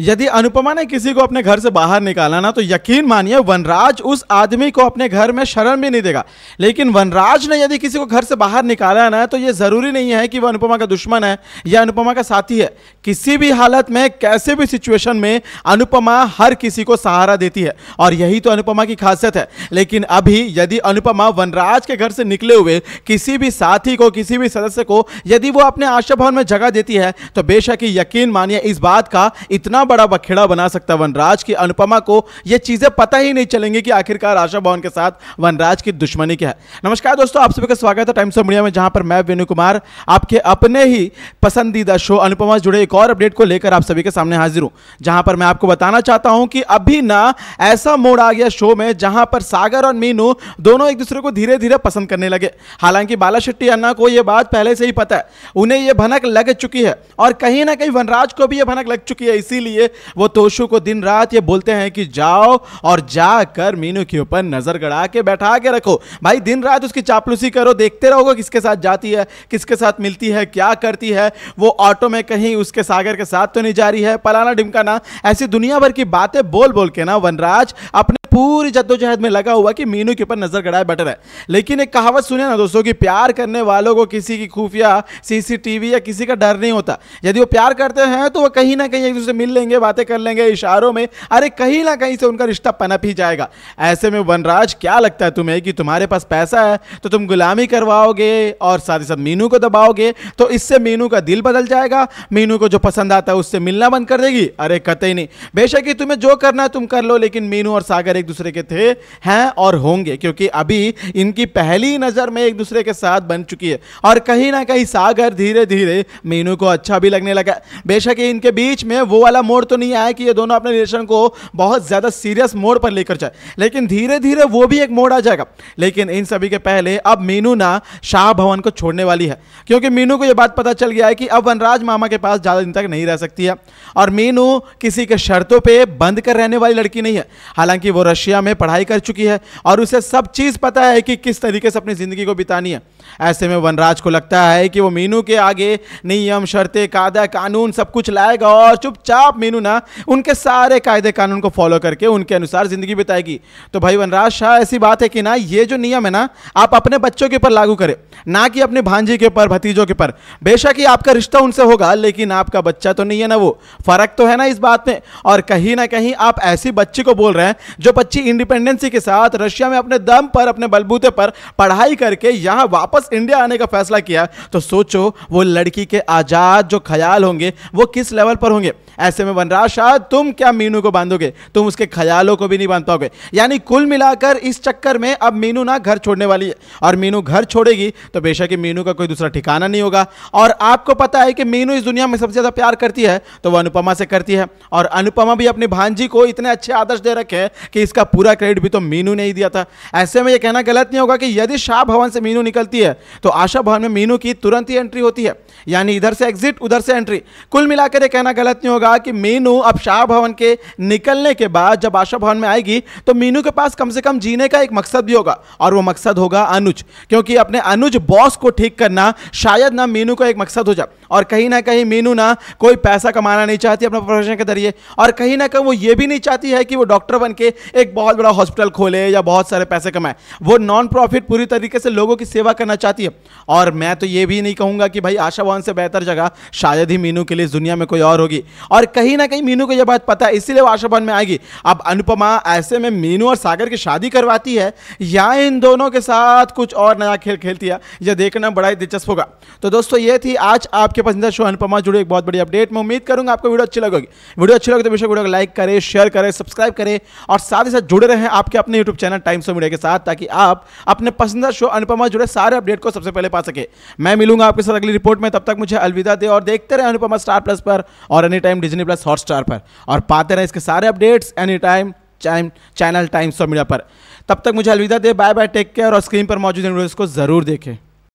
यदि अनुपमा ने किसी को अपने घर से बाहर निकाला ना तो यकीन मानिए वनराज उस आदमी को अपने घर में शरण भी नहीं देगा लेकिन वनराज ने यदि किसी को घर से बाहर निकाला ना तो ये ज़रूरी नहीं है कि वह अनुपमा का दुश्मन है या अनुपमा का साथी है किसी भी हालत में कैसे भी सिचुएशन में अनुपमा हर किसी को सहारा देती है और यही तो अनुपमा की खासियत है लेकिन अभी यदि अनुपमा वनराज के घर से निकले हुए किसी भी साथी को किसी भी सदस्य को यदि वो अपने आशा भवन में जगह देती है तो बेशक यकीन मानिए इस बात का इतना इतना बड़ा बखेड़ा बना सकता वनराज की अनुपमा को यह चीजें पता ही नहीं चलेंगी कि आखिरकार आशा भवन के साथ वनराज की दुश्मनी क्या है नमस्कार दोस्तों आप सभी का स्वागत है टाइम्स ऑफ इंडिया में जहां पर मैं वेनु कुमार आपके अपने ही पसंदीदा शो अनुपमा जुड़े एक और अपडेट को लेकर आप सभी के सामने हाजिर हूं जहां पर मैं आपको बताना चाहता हूं कि अभी ना ऐसा मोड़ आ गया शो में जहां पर सागर और मीनू दोनों एक दूसरे को धीरे धीरे पसंद करने लगे हालांकि बाला शेट्टी अन्ना को यह बात पहले से ही पता है उन्हें यह भनक लग चुकी है और कहीं ना कहीं वनराज को भी यह भनक लग चुकी है इसीलिए लिए वो तोशु को दिन रात ये बोलते हैं कि जाओ और जाकर मीनू के ऊपर नजर गड़ा के बैठा के रखो भाई दिन रात उसकी चापलूसी करो देखते रहोगे किसके साथ जाती है किसके साथ मिलती है क्या करती है वो ऑटो में कहीं उसके सागर के साथ तो नहीं जा रही है पलाना ढिमकाना ऐसी दुनिया भर की बातें बोल बोल के ना वनराज अपने पूरी जद्दोजहद में लगा हुआ कि मीनू के ऊपर नजर गड़ाए बेटर है लेकिन एक कहावत सुने ना दोस्तों कि प्यार करने वालों को किसी की खुफिया सीसीटीवी या किसी का डर नहीं होता यदि वो प्यार करते हैं तो वो कहीं ना कहीं एक दूसरे मिल लेंगे लेंगे बातें कर लेंगे इशारों में अरे कहीं ना कहीं से उनका रिश्ता पनप ही जाएगा ऐसे में वनराज क्या लगता है तुम्हें कि तुम्हारे पास पैसा है तो तुम गुलामी करवाओगे और साथ ही साथ मीनू को दबाओगे तो इससे मीनू का दिल बदल जाएगा मीनू को जो पसंद आता है उससे मिलना बंद कर देगी अरे कतई नहीं बेशक ही तुम्हें जो करना है तुम कर लो लेकिन मीनू और सागर एक दूसरे के थे हैं और होंगे क्योंकि अभी इनकी पहली नज़र में एक दूसरे के साथ बन चुकी है और कहीं ना कहीं सागर धीरे धीरे मीनू को अच्छा भी लगने लगा बेशक इनके बीच में वो वाला मोड़ तो नहीं आया कि ये दोनों अपने रिलेशन को बहुत ज़्यादा सीरियस मोड़ पर लेकर जाए लेकिन धीरे धीरे वो भी एक मोड़ आ जाएगा लेकिन इन सभी के पहले अब मीनू ना शाह भवन को छोड़ने वाली है क्योंकि मीनू को यह बात पता चल गया है कि अब वनराज मामा के पास ज़्यादा दिन तक नहीं रह सकती है और मीनू किसी के शर्तों पर बंद कर रहने वाली लड़की नहीं है हालांकि वो रशिया में पढ़ाई कर चुकी है और उसे सब चीज़ पता है कि किस तरीके से अपनी ज़िंदगी को बितानी है ऐसे में वनराज को लगता है कि वो मीनू के आगे नियम शर्तें कादा कानून सब कुछ लाएगा और चुपचाप मीनू ना उनके सारे कायदे कानून को फॉलो करके उनके अनुसार ज़िंदगी बिताएगी तो भाई वनराज शाह ऐसी बात है कि ना ये जो नियम है ना आप अपने बच्चों के ऊपर लागू करें ना कि अपने भांजी के ऊपर भतीजों के ऊपर बेशक ही आपका रिश्ता उनसे होगा लेकिन आपका बच्चा तो नहीं है ना वो फ़र्क तो है ना इस बात में और कहीं ना कहीं आप ऐसी बच्ची को बोल रहे हैं जो बच्ची इंडिपेंडेंसी के साथ रशिया में अपने दम पर अपने बलबूते पर पढ़ाई करके यहां वापस इंडिया आने का फैसला किया तो सोचो वो लड़की के आज़ाद जो ख्याल होंगे वो किस लेवल पर होंगे ऐसे में वनराज शाह तुम क्या मीनू को बांधोगे तुम उसके ख्यालों को भी नहीं बांध पाओगे यानी कुल मिलाकर इस चक्कर में अब मीनू ना घर छोड़ने वाली है और मीनू घर छोड़ेगी तो बेशक ही मीनू का कोई दूसरा ठिकाना नहीं होगा और आपको पता है कि मीनू इस दुनिया में सबसे ज़्यादा प्यार करती है तो वह अनुपमा से करती है और अनुपमा भी अपनी भांजी को इतने अच्छे आदर्श दे रखे हैं कि इसका पूरा क्रेडिट भी तो मीनू ने ही दिया था ऐसे में यह कहना गलत नहीं होगा कि यदि शाह भवन से मीनू निकलती है तो आशा भवन में मीनू की तुरंत ही एंट्री होती है यानी इधर से एग्जिट उधर से एंट्री कुल मिलाकर यह कहना गलत नहीं होगा होगा कि मीनू अब शाह भवन के निकलने के बाद जब आशा भवन में आएगी तो मीनू के पास कम से कम जीने का एक मकसद भी होगा और वो मकसद होगा अनुज क्योंकि अपने अनुज बॉस को ठीक करना शायद ना मीनू का एक मकसद हो जाए और कहीं ना कहीं मीनू ना कोई पैसा कमाना नहीं चाहती अपना प्रोफेशन के जरिए और कहीं ना कहीं वो ये भी नहीं चाहती है कि वो डॉक्टर बन के एक बहुत बड़ा हॉस्पिटल खोले या बहुत सारे पैसे कमाए वो नॉन प्रॉफिट पूरी तरीके से लोगों की सेवा करना चाहती है और मैं तो ये भी नहीं कहूँगा कि भाई आशा भवन से बेहतर जगह शायद ही मीनू के लिए दुनिया में कोई और होगी और कहीं ना कहीं मीनू को यह बात पता है इसीलिए वो आशाभवन में आएगी अब अनुपमा ऐसे में मीनू और सागर की शादी करवाती है या इन दोनों के साथ कुछ और नया खेल खेलती है यह देखना बड़ा ही दिलचस्प होगा तो दोस्तों ये थी आज आपके पसंदीदा शो अनुपमा जुड़े एक बहुत बड़ी अपडेट मैं उम्मीद करूंगा आपको वीडियो अच्छी लगेगी वीडियो अच्छी लगे तो बेशक वीडियो को लाइक करें शेयर करें सब्सक्राइब करें और साथ ही साथ जुड़े रहें आपके अपने YouTube channel Times of Media के साथ ताकि आप अपने पसंदीदा शो अनुपमा जुड़े सारे अपडेट को सबसे पहले पा सके मैं मिलूंगा आपके साथ अगली रिपोर्ट में तब तक मुझे अलविदा दे और देखते रहे अनुपमा स्टार प्लस पर और any time Disney Plus Hotstar पर और पाते रहें इसके सारे updates any time time channel Times of Media पर तब तक मुझे अलविदा दे बाय बाय टेक केयर और स्क्रीन पर मौजूद इन को ज़रूर देखें